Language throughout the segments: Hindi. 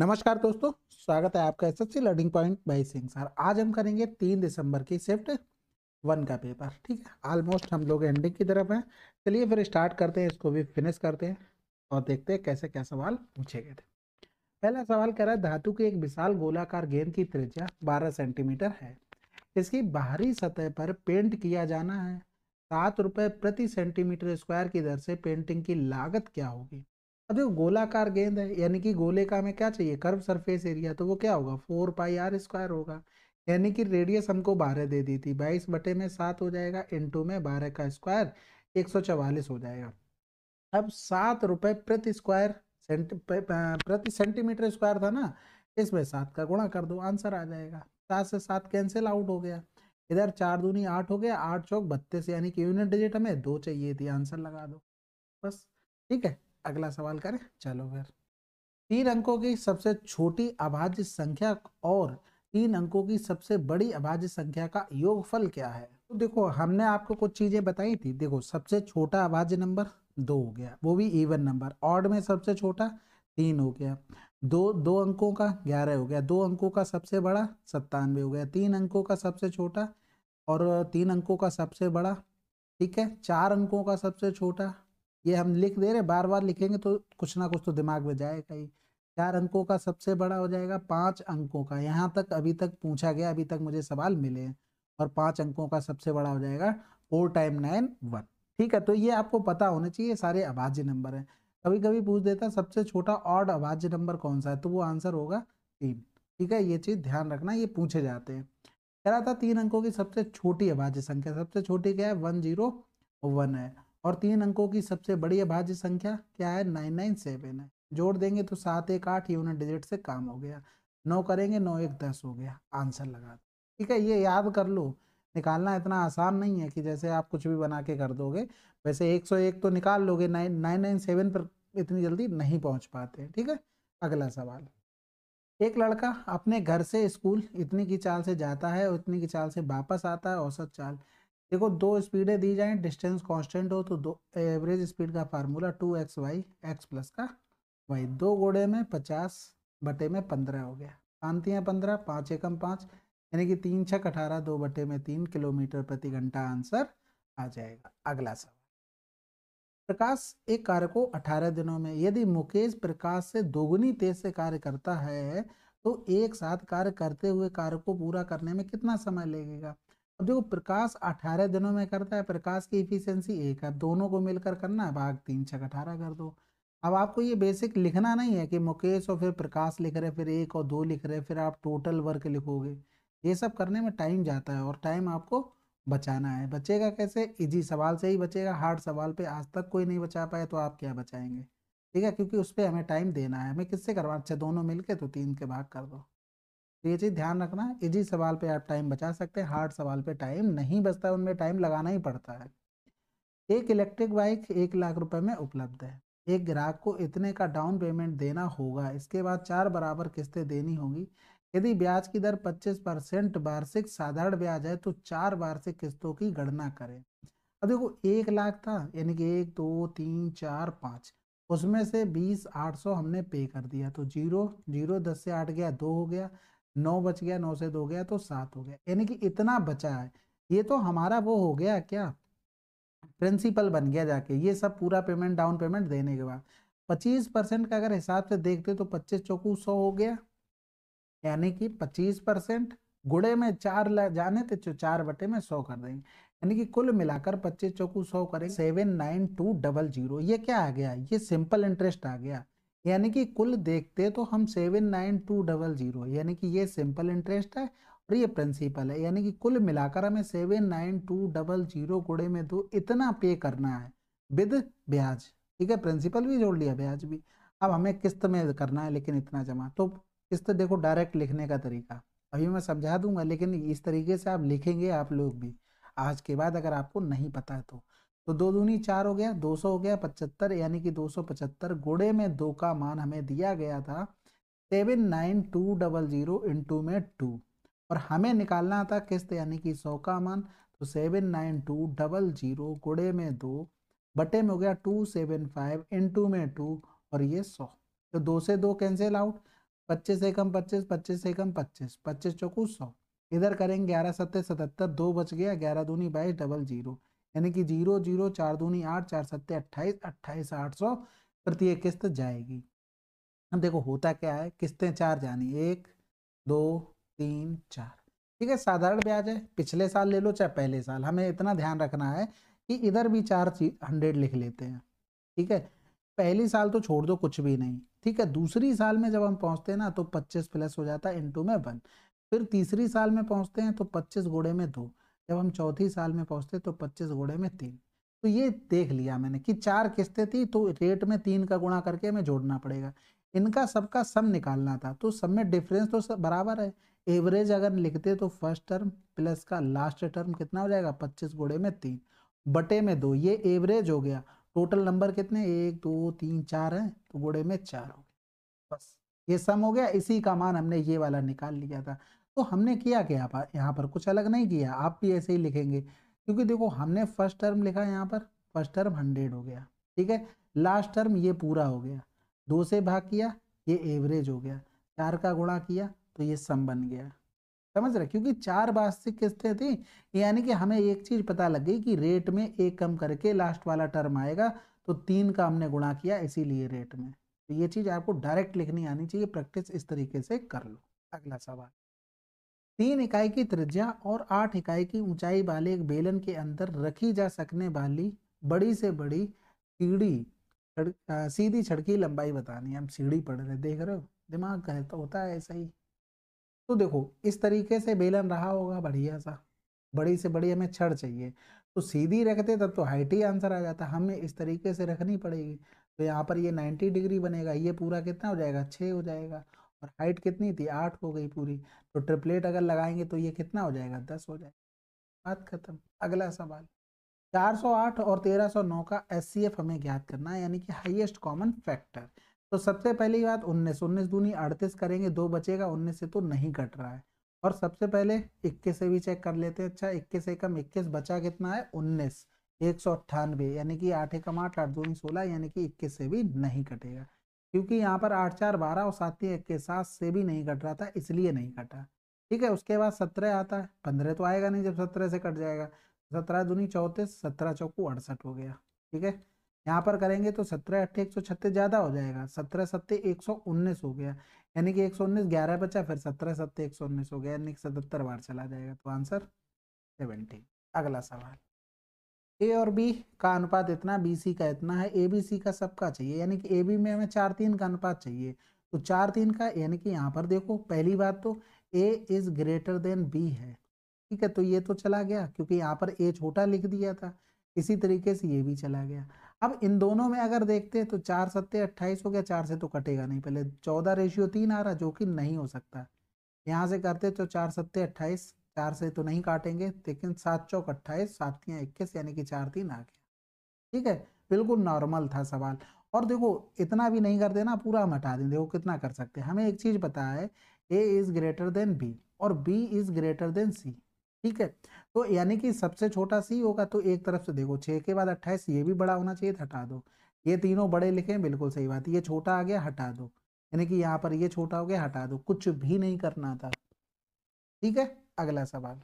नमस्कार दोस्तों स्वागत है आपका S C learning point by Singh sir आज हम करेंगे तीन दिसंबर की शिफ्ट वन का पेपर ठीक है ऑलमोस्ट हम लोग एंडिंग की तरफ हैं चलिए फिर स्टार्ट करते हैं इसको भी फिनिश करते हैं और देखते हैं कैसे क्या सवाल पूछे गए थे पहला सवाल कह रहा है धातु की एक विशाल गोलाकार गेंद की त्रिज्या बारह सेंटीमीटर है इसकी बाहरी सतह पर पेंट किया जाना है सात रुपये प्रति सेंटीमीटर स्क्वायर की दर से पेंटिंग की लागत क्या होगी अब देखो गोलाकार गेंद है यानी कि गोले का हमें क्या चाहिए कर्व सरफेस एरिया तो वो क्या होगा फोर पाई आर स्क्वायर होगा यानी कि रेडियस हमको बारह दे दी थी बाईस बटे में सात हो जाएगा इंटू में बारह का स्क्वायर एक सौ चवालीस हो जाएगा अब सात रुपये प्रति स्क्वायर सेंटी प्रति सेंटीमीटर स्क्वायर था ना इसमें सात का गुणा कर दो आंसर आ जाएगा सात से सात कैंसिल आउट हो गया इधर चार दूनी आठ हो गया आठ चौक बत्तीस यानी कि यूनिट डिजिट हमें दो चाहिए थी आंसर लगा दो बस ठीक है अगला सवाल करें चलो फिर तीन अंकों की सबसे छोटी अभाज्य संख्या और तीन अंकों की सबसे बड़ी अभाज्य संख्या का योगफल क्या है तो देखो हमने आपको कुछ चीजें बताई थी देखो सबसे छोटा अभाज्य नंबर दो हो गया वो भी इवन नंबर ऑड में सबसे छोटा तीन हो गया दो दो अंकों का ग्यारह हो गया दो अंकों का सबसे बड़ा सत्तानवे हो गया तीन अंकों का सबसे छोटा और तीन अंकों का सबसे बड़ा ठीक है चार अंकों का सबसे छोटा ये हम लिख दे रहे बार बार लिखेंगे तो कुछ ना कुछ तो दिमाग में जाएगा ही चार अंकों का सबसे बड़ा हो जाएगा पाँच अंकों का यहाँ तक अभी तक पूछा गया अभी तक मुझे सवाल मिले हैं और पाँच अंकों का सबसे बड़ा हो जाएगा फोर टाइम नाइन वन ठीक है तो ये आपको पता होना चाहिए सारे अभाज्य नंबर हैं कभी कभी पूछ देता सबसे छोटा ऑड अभाज्य नंबर कौन सा है तो वो आंसर होगा तीन ठीक है ये चीज़ ध्यान रखना ये पूछे जाते हैं कह रहा था तीन अंकों की सबसे छोटी अभाज्य संख्या सबसे छोटी क्या है वन जीरो वन है और तीन अंकों की सबसे बड़ी अभाज्य संख्या क्या है नाइन नाइन सेवन है जोड़ देंगे तो सात एक आठ यूनिट डिजिट से काम हो गया नौ करेंगे नौ एक दस हो गया आंसर लगा दो ठीक है ये याद कर लो निकालना इतना आसान नहीं है कि जैसे आप कुछ भी बना के कर दोगे वैसे एक सौ एक तो निकाल लोगे नाइन नाइन नाइन सेवन पर इतनी जल्दी नहीं पहुंच पाते ठीक है अगला सवाल एक लड़का अपने घर से स्कूल इतनी की चाल से जाता है और इतनी की चाल से वापस आता है औसत चाल देखो दो स्पीडें दी जाएं डिस्टेंस कांस्टेंट हो तो दो एवरेज स्पीड का formula two x y x plus का वाई दो घोड़े में पचास बटे में पंद्रह हो गया शांति है पंद्रह पाँच एकम पाँच यानी कि तीन छक अठारह दो बटे में तीन किलोमीटर प्रति घंटा आंसर आ जाएगा अगला सवाल प्रकाश एक कार्य को अठारह दिनों में यदि मुकेश प्रकाश से दोगुनी तेज से कार्य करता है तो एक साथ कार्य करते हुए कार्य को पूरा करने में कितना समय लगेगा अब देखो प्रकाश अठारह दिनों में करता है प्रकाश की इफिशियंसी एक है दोनों को मिलकर करना है भाग तीन छः अठारह कर दो अब आपको ये बेसिक लिखना नहीं है कि मुकेश और फिर प्रकाश लिख रहे फिर एक और दो लिख रहे फिर आप टोटल वर्क लिखोगे ये सब करने में टाइम जाता है और टाइम आपको बचाना है बचेगा कैसे इजी सवाल से ही बचेगा हार्ड सवाल पे आज तक कोई नहीं बचा पाए तो आप क्या बचाएंगे ठीक है क्योंकि उस पर हमें टाइम देना है हमें किससे करवा अच्छा दोनों मिलके तो तीन के भाग कर दो तो ये चीज़ ध्यान रखना इजी सवाल पे आप टाइम बचा सकते हैं हार्ड सवाल पे टाइम नहीं बचता उनमें टाइम लगाना ही पड़ता है एक इलेक्ट्रिक बाइक एक लाख रुपए में उपलब्ध है एक ग्राहक को इतने का डाउन पेमेंट देना होगा इसके बाद चार बराबर किस्तें देनी होगी यदि ब्याज की दर 25 परसेंट वार्षिक साधारण ब्याज है तो चार वार्षिक किस्तों की गणना करें अब देखो एक लाख था यानी कि एक दो तीन चार पाँच उसमें से बीस आठ सौ हमने पे कर दिया तो जीरो जीरो दस से आठ गया दो हो गया नौ बच गया नौ से दो गया तो सात हो गया यानी कि इतना बचा है ये तो हमारा वो हो गया क्या प्रिंसिपल बन गया जाके ये सब पूरा पेमेंट डाउन पेमेंट देने के बाद पच्चीस परसेंट का अगर हिसाब से देखते तो पच्चीस चौकू सौ हो गया यानी कि पच्चीस परसेंट गुड़े में चार जाने थे तो चार बटे में सौ कर देंगे यानी कि कुल मिलाकर पच्चीस चौकू सौ करें seven nine two double zero ये क्या आ गया ये सिंपल इंटरेस्ट आ गया यानी कि कुल देखते तो हम seven nine two double zero यानी कि ये सिंपल इंटरेस्ट है और ये प्रिंसिपल है यानी कि कुल मिलाकर हमें seven nine two double zero गुड़े में दो तो इतना पे करना है विद ब्याज ठीक है प्रिंसिपल भी जोड़ लिया ब्याज भी अब हमें किस्त में करना है लेकिन इतना जमा तो किस्त देखो डायरेक्ट लिखने का तरीका अभी मैं समझा दूंगा लेकिन इस तरीके से आप लिखेंगे आप लोग भी आज के बाद अगर आपको नहीं पता है तो तो दो दूनी चार हो गया दो सौ हो गया पचहत्तर यानी कि दो सौ पचहत्तर गुड़े में दो का मान हमें दिया गया था seven nine two double zero into में टू और हमें निकालना था किस्त यानी कि सौ का मान तो seven nine two double zero गुड़े में दो बटे में हो गया टू सेवन फाइव इंटू में टू और ये सौ तो दो से दो कैंसिल आउट पच्चीस से कम पच्चीस पच्चीस से कम पच्चीस पच्चीस चौकू सौ इधर करेंगे ग्यारह सत्तर सतहत्तर दो बच गया ग्यारह दूनी बाईस डबल जीरो यानी कि जीरो जीरो चार दूनी आठ चार सत्ते अट्ठाईस अट्ठाईस आठ सौ प्रत्येक किस्त जाएगी अब देखो होता क्या है किस्तें चार जानी एक दो तीन चार ठीक है साधारण ब्याज है पिछले साल ले लो चाहे पहले साल हमें इतना ध्यान रखना है कि इधर भी चार हंड्रेड लिख लेते हैं ठीक है पहले साल तो छोड़ दो कुछ भी नहीं ठीक है दूसरी साल में जब हम पहुंचते हैं ना तो पच्चीस प्लस हो जाता है इंटू में वन फिर तीसरी साल में पहुंचते हैं तो पच्चीस घोड़े में दो जब हम चौथी साल में पहुंचते तो पच्चीस घोड़े में तीन तो ये देख लिया मैंने कि चार किस्तें थी तो रेट में तीन का गुणा करके हमें जोड़ना पड़ेगा इनका सबका सम निकालना था तो सब में डिफरेंस तो सब बराबर है एवरेज अगर लिखते तो फर्स्ट टर्म प्लस का लास्ट टर्म कितना हो जाएगा पच्चीस गुड़े में तीन बटे में दो ये एवरेज हो गया टोटल नंबर कितने एक दो तीन चार हैं तो गुड़े में चार हो गए बस ये सम हो गया इसी का मान हमने ये वाला निकाल लिया था तो हमने किया क्या आप यहाँ पर कुछ अलग नहीं किया आप भी ऐसे ही लिखेंगे क्योंकि देखो हमने फर्स्ट टर्म लिखा यहाँ पर फर्स्ट टर्म हंड्रेड हो गया ठीक है लास्ट टर्म ये पूरा हो गया दो से भाग किया ये एवरेज हो गया चार का गुणा किया तो ये सम बन गया समझ रहे क्योंकि चार वास्तविक किस्तें थी यानी कि हमें एक चीज़ पता लग गई कि रेट में एक कम करके लास्ट वाला टर्म आएगा तो तीन का हमने गुणा किया इसीलिए रेट में तो ये चीज़ आपको डायरेक्ट लिखनी आनी चाहिए प्रैक्टिस इस तरीके से कर लो अगला सवाल तीन इकाई की त्रिज्या और आठ इकाई की ऊंचाई वाले एक बेलन के अंदर रखी जा सकने वाली बड़ी से बड़ी सीढ़ी छड़, सीधी छड़की लंबाई बतानी हम सीढ़ी पढ़ रहे देख रहे हो दिमाग कहता तो होता है ऐसा ही तो देखो इस तरीके से बेलन रहा होगा बढ़िया सा बड़ी से बड़ी हमें छड़ चाहिए तो सीधी रखते तब तो हाइट ही आंसर आ जाता हमें इस तरीके से रखनी पड़ेगी तो यहाँ पर ये 90 डिग्री बनेगा ये पूरा कितना हो जाएगा छः हो जाएगा और हाइट कितनी थी आठ हो गई पूरी तो ट्रिपलेट अगर लगाएंगे तो ये कितना हो जाएगा दस हो जाएगा बात खत्म अगला सवाल 408 और 1309 का एस हमें ज्ञात करना है यानी कि हाईएस्ट कॉमन फैक्टर तो सबसे पहली बात 19 19 दूनी 38 करेंगे दो बचेगा 19 से तो नहीं कट रहा है और सबसे पहले 21 से भी चेक कर लेते हैं अच्छा 21 से कम 21 बचा कितना है 19 एक सौ अट्ठानवे यानी कि आठ एकम आठ आठ दूनी सोलह यानी कि इक्कीस से भी नहीं कटेगा क्योंकि यहाँ पर आठ चार बारह और सात तीन इक्कीस सात से भी नहीं कट रहा था इसलिए नहीं कटा ठीक है उसके बाद सत्रह आता है पंद्रह तो आएगा नहीं जब सत्रह से कट जाएगा सत्रह दूनी चौंतीस सत्रह चौकू अड़सठ हो गया ठीक है यहाँ पर करेंगे तो सत्रह अट्ठे एक सौ छत्तीस ज़्यादा हो जाएगा सत्रह सत्ते एक सौ उन्नीस हो गया यानी कि एक सौ उन्नीस ग्यारह बचा फिर सत्रह सत्ते एक सौ उन्नीस हो गया यानी कि सतहत्तर बार चला जाएगा तो आंसर सेवेंटी अगला सवाल ए और बी का अनुपात इतना बी सी का इतना है ए बी सी का सबका चाहिए यानी कि ए बी में हमें चार तीन का अनुपात चाहिए तो चार तीन का यानी कि यहाँ पर देखो पहली बात तो A is greater than B है ठीक है तो ये तो चला गया क्योंकि यहाँ पर ए छोटा लिख दिया था इसी तरीके से ये भी चला गया अब इन दोनों में अगर देखते हैं तो चार सत्य अट्ठाईस हो गया चार से तो कटेगा नहीं पहले चौदह रेशियो तीन आ रहा जो कि नहीं हो सकता यहाँ से करते तो चार सत्य अट्ठाईस चार से तो नहीं काटेंगे लेकिन सात चौक अट्ठाईस सातियाँ इक्कीस यानी कि चार तीन आ गया ठीक है बिल्कुल नॉर्मल था सवाल और देखो इतना भी नहीं कर देना पूरा हम हटा दें देखो कितना कर सकते हैं हमें एक चीज़ पता है A is greater than B और B is greater than C ठीक है तो यानी कि सबसे छोटा सी होगा तो एक तरफ से देखो छः के बाद अट्ठाईस ये भी बड़ा होना चाहिए तो हटा दो ये तीनों बड़े लिखे हैं बिल्कुल सही बात ये छोटा आ गया हटा दो यानी कि यहाँ पर ये छोटा हो गया हटा दो कुछ भी नहीं करना था ठीक है अगला सवाल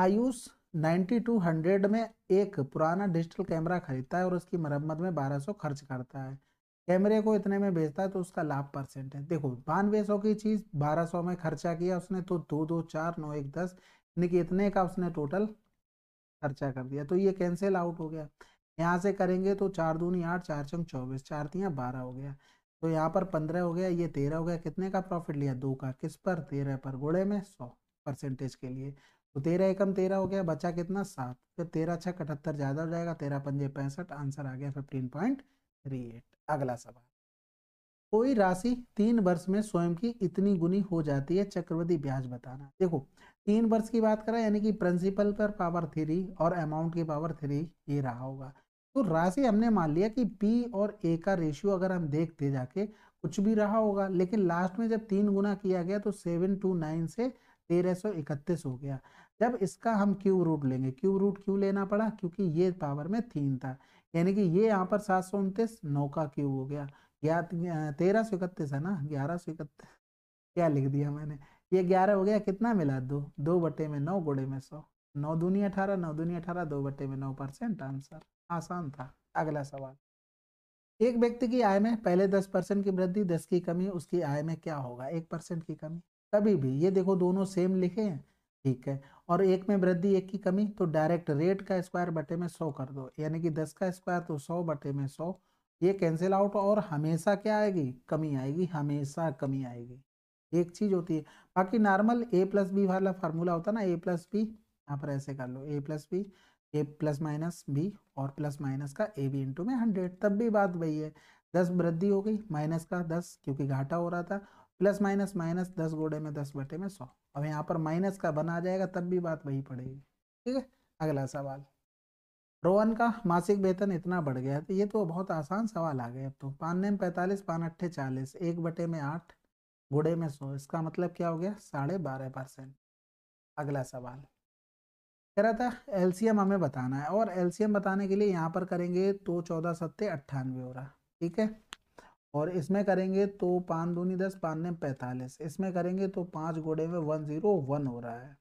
आयुष 9200 में एक पुराना डिजिटल कैमरा खरीदता है और उसकी मरम्मत में 1200 खर्च करता है कैमरे को इतने में बेचता है तो उसका लाभ परसेंट है देखो बानवे सौ की चीज़ 1200 में खर्चा किया उसने तो दो दो चार नौ एक दस यानी कि इतने का उसने टोटल खर्चा कर दिया तो ये कैंसिल आउट हो गया यहाँ से करेंगे तो चार दूनी आठ चार चंग चौबीस चार तियाँ बारह हो गया तो यहाँ पर पंद्रह हो गया ये तेरह हो गया कितने का प्रॉफिट लिया दो का किस पर तेरह पर घोड़े में सौ परसेंटेज के लिए तो तेरह एकम तेरह हो गया बचा कितना सात फिर तेरह छः अठहत्तर ज़्यादा हो जाएगा तेरह पंजे पैंसठ आंसर आ गया फिफ्टीन पॉइंट थ्री एट अगला सवाल कोई राशि तीन वर्ष में स्वयं की इतनी गुनी हो जाती है चक्रवर्ती ब्याज बताना देखो तीन वर्ष की बात करें यानी कि प्रिंसिपल पर पावर थ्री और अमाउंट की पावर थ्री ये रहा होगा तो राशि हमने मान लिया कि पी और ए का रेशियो अगर हम देखते जाके कुछ भी रहा होगा लेकिन लास्ट में जब तीन गुना किया गया तो सेवन टू नाइन से तेरह सौ इकतीस हो गया जब इसका हम क्यूब रूट लेंगे क्यूब रूट क्यों लेना पड़ा क्योंकि ये पावर में तीन था यानी कि ये यहाँ पर सात सौ उनतीस नौ का क्यूब हो गया तो तेरह सौ इकतीस है ना ग्यारह सौ इकतीस क्या लिख दिया मैंने ये ग्यारह हो गया कितना मिला दो दो बटे में नौ गुड़े में सौ नौ दूनी अठारह नौ दूनी अठारह दो बटे में नौ परसेंट आंसर आसान था अगला सवाल एक व्यक्ति की आय में पहले दस परसेंट की वृद्धि दस की कमी उसकी आय में क्या होगा एक परसेंट की कमी कभी भी ये देखो दोनों सेम लिखे हैं ठीक है और एक में वृद्धि एक की कमी तो डायरेक्ट रेट का स्क्वायर बटे में सौ कर दो यानी कि दस का स्क्वायर तो सौ बटे में सौ ये कैंसिल आउट और हमेशा क्या आएगी कमी आएगी हमेशा कमी आएगी एक चीज़ होती है बाकी नॉर्मल ए प्लस बी वाला फार्मूला होता ना ए प्लस बी यहाँ पर ऐसे कर लो A plus B A plus minus B और प्लस माइनस का ए बी इंटू में हंड्रेड तब भी बात वही है दस वृद्धि हो गई माइनस का दस क्योंकि घाटा हो रहा था प्लस माइनस माइनस दस गोड़े में दस बटे में सौ अब यहाँ पर माइनस का बना जाएगा तब भी बात वही पड़ेगी ठीक है अगला सवाल रोहन का मासिक वेतन इतना बढ़ गया तो ये तो बहुत आसान सवाल आ गया अब तो पानने में पैंतालीस पान अट्ठे चालीस एक बटे में आठ गुड़े में सौ इसका मतलब क्या हो गया साढ़े बारह परसेंट अगला सवाल कह रहा था एलसीएम हमें बताना है और एलसीएम बताने के लिए यहाँ पर करेंगे तो चौदह सत्ते अट्ठानवे हो रहा ठीक है और इसमें करेंगे तो पाँच दूनी दस पाँच पैंतालीस इसमें करेंगे तो पाँच घोड़े में वन जीरो वन हो रहा है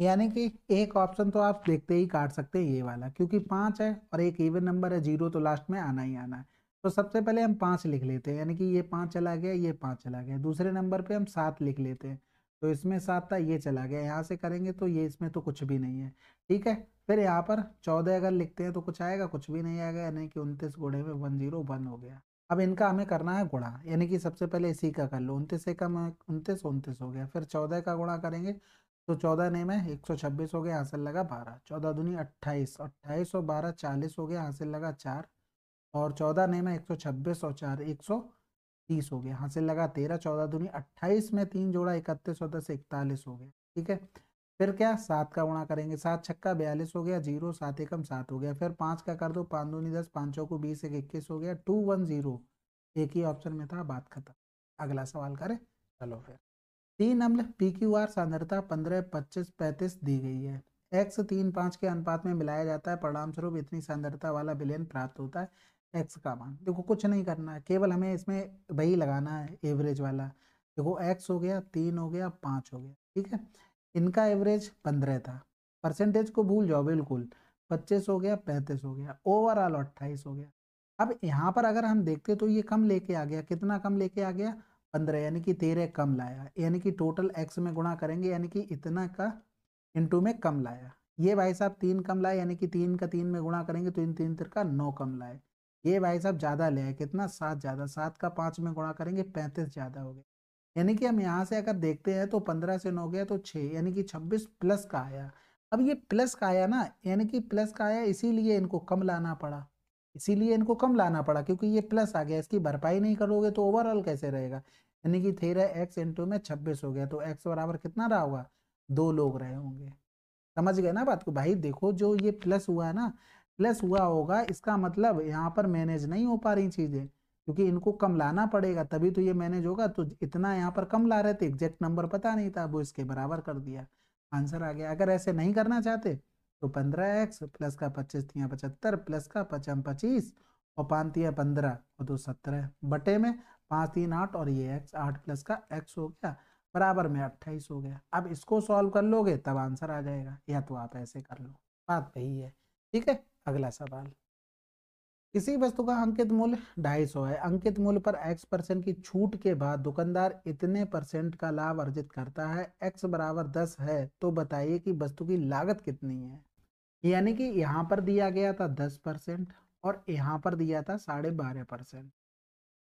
यानी कि एक ऑप्शन तो आप देखते ही काट सकते हैं ये वाला क्योंकि पाँच है और एक इवन नंबर है जीरो तो लास्ट में आना ही आना है तो सबसे पहले हम पाँच लिख लेते हैं यानी कि ये पाँच चला गया ये पाँच चला गया दूसरे नंबर पर हम सात लिख लेते हैं तो इसमें सात था ये चला गया यहाँ से करेंगे तो ये इसमें तो कुछ भी नहीं है ठीक है फिर यहाँ पर चौदह अगर लिखते हैं तो कुछ आएगा कुछ भी नहीं आएगा यानी कि उनतीस घोड़े में वन जीरो वन हो गया अब इनका हमें करना है गुणा यानी कि सबसे पहले इसी का कर लो उनतीस एक कम उनतीस उनतीस हो गया फिर चौदह का गुणा करेंगे तो चौदह ने में एक सौ छब्बीस हो गया हासिल लगा बारह चौदह दुनी अट्ठाईस अट्ठाईस और बारह चालीस हो गया हासिल लगा चार और चौदह ने में एक सौ छब्बीस और चार एक सौ तीस हो गया हासिल लगा तेरह चौदह दुनी अट्ठाईस में तीन जोड़ा इकतीस और दस इकतालीस हो गया ठीक है फिर क्या सात का गुणा करेंगे सात छक्का बयालीस हो गया जीरो सात एकम सात हो गया फिर पाँच का कर दो पाँच दूनी दस पाँचों को बीस एक इक्कीस हो गया टू वन जीरो एक ही ऑप्शन में था बात खत्म अगला सवाल करें चलो फिर तीन अम्ल पी क्यू आर सांद्रता पंद्रह पच्चीस पैंतीस दी गई है एक्स तीन पाँच के अनुपात में मिलाया जाता है परिणाम स्वरूप इतनी सांद्रता वाला विलयन प्राप्त होता है एक्स का मान देखो कुछ नहीं करना है केवल हमें इसमें वही लगाना है एवरेज वाला देखो एक्स हो गया तीन हो गया पाँच हो गया ठीक है इनका एवरेज पंद्रह था परसेंटेज को भूल जाओ बिल्कुल पच्चीस हो गया पैंतीस हो गया ओवरऑल अट्ठाईस हो गया अब यहाँ पर अगर हम देखते तो ये कम लेके आ गया कितना कम लेके आ गया पंद्रह यानी कि तेरह कम लाया यानी कि टोटल एक्स में गुणा करेंगे यानी कि इतना का इंटू में कम लाया ये भाई साहब तीन कम लाए यानी कि तीन का तीन में गुणा करेंगे तो इन तीन तिर का नौ कम लाए ये भाई साहब ज़्यादा ले कितना सात ज़्यादा सात का पाँच में गुणा करेंगे पैंतीस ज़्यादा हो गया यानी कि हम यहाँ से अगर देखते हैं तो पंद्रह से नौ गया तो छः यानी कि छब्बीस प्लस का आया अब ये प्लस का आया ना यानी कि प्लस का आया इसीलिए इनको कम लाना पड़ा इसीलिए इनको कम लाना पड़ा क्योंकि ये प्लस आ गया इसकी भरपाई नहीं करोगे तो ओवरऑल कैसे रहेगा यानी कि थेरा एक्स इंटू में छब्बीस हो गया तो एक्स बराबर कितना रहा होगा दो लोग रहे होंगे समझ गए ना बात को भाई देखो जो ये प्लस हुआ है ना प्लस हुआ होगा इसका मतलब यहाँ पर मैनेज नहीं हो पा रही चीज़ें क्योंकि इनको कम लाना पड़ेगा तभी तो ये मैनेज होगा तो इतना यहाँ पर कम ला रहे थे एग्जैक्ट नंबर पता नहीं था वो इसके बराबर कर दिया आंसर आ गया अगर ऐसे नहीं करना चाहते तो पंद्रह एक्स प्लस का पच्चीस थिया पचहत्तर प्लस का पचम पच्चीस और पाँच तीन पंद्रह और दो सत्रह बटे में पाँच तीन आठ और ये एक्स आठ प्लस का एक्स हो गया बराबर में अट्ठाईस हो गया अब इसको सॉल्व कर लोगे तब आंसर आ जाएगा या तो आप ऐसे कर लो बात वही है ठीक है अगला सवाल किसी वस्तु का अंकित मूल्य ढाई सौ है अंकित मूल्य पर x परसेंट की छूट के बाद दुकानदार इतने परसेंट का लाभ अर्जित करता है x बराबर दस है तो बताइए कि वस्तु की लागत कितनी है यानी कि यहाँ पर दिया गया था दस परसेंट और यहाँ पर दिया था साढ़े बारह परसेंट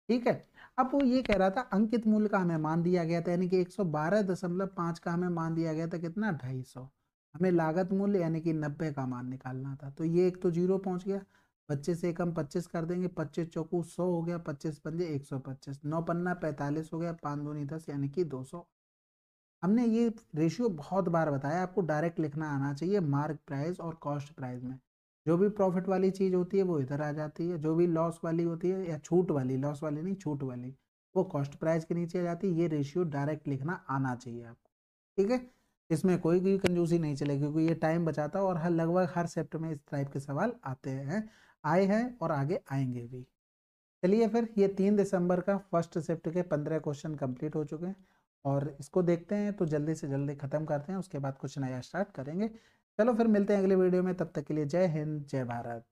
ठीक है अब वो ये कह रहा था अंकित मूल्य का हमें मान दिया गया था यानी कि एक सौ बारह दशमलव का हमें मान दिया गया था कितना ढाई सौ हमें लागत मूल्य यानी कि नब्बे का मान निकालना था तो ये एक तो जीरो पहुंच गया पच्चीस कम पच्चीस कर देंगे पच्चीस चौकू सौ हो गया पच्चीस पंजे एक सौ पच्चीस नौ पन्ना पैंतालीस हो गया पाँच दूनी दस यानी कि दो सौ हमने ये रेशियो बहुत बार बताया आपको डायरेक्ट लिखना आना चाहिए मार्क प्राइस और कॉस्ट प्राइस में जो भी प्रॉफिट वाली चीज़ होती है वो इधर आ जाती है जो भी लॉस वाली होती है या छूट वाली लॉस वाली नहीं छूट वाली वो कॉस्ट प्राइस के नीचे आ जाती है ये रेशियो डायरेक्ट लिखना आना चाहिए आपको ठीक है इसमें कोई भी कंजूसी नहीं चलेगी क्योंकि ये टाइम बचाता और हर लगभग हर सेप्ट में इस टाइप के सवाल आते हैं आए हैं और आगे आएंगे भी चलिए फिर ये तीन दिसंबर का फर्स्ट शिफ्ट के पंद्रह क्वेश्चन कंप्लीट हो चुके हैं और इसको देखते हैं तो जल्दी से जल्दी ख़त्म करते हैं उसके बाद कुछ नया स्टार्ट करेंगे चलो फिर मिलते हैं अगले वीडियो में तब तक के लिए जय हिंद जय भारत